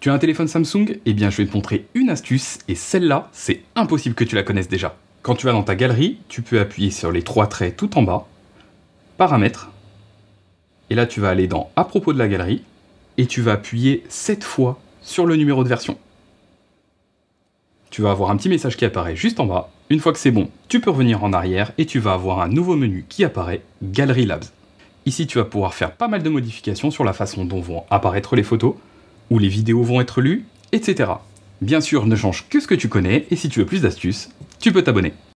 Tu as un téléphone Samsung Eh bien, je vais te montrer une astuce, et celle-là, c'est impossible que tu la connaisses déjà. Quand tu vas dans ta galerie, tu peux appuyer sur les trois traits tout en bas, Paramètres, et là tu vas aller dans À propos de la galerie, et tu vas appuyer cette fois sur le numéro de version. Tu vas avoir un petit message qui apparaît juste en bas. Une fois que c'est bon, tu peux revenir en arrière et tu vas avoir un nouveau menu qui apparaît, Galerie Labs. Ici, tu vas pouvoir faire pas mal de modifications sur la façon dont vont apparaître les photos, où les vidéos vont être lues, etc. Bien sûr, ne change que ce que tu connais, et si tu veux plus d'astuces, tu peux t'abonner.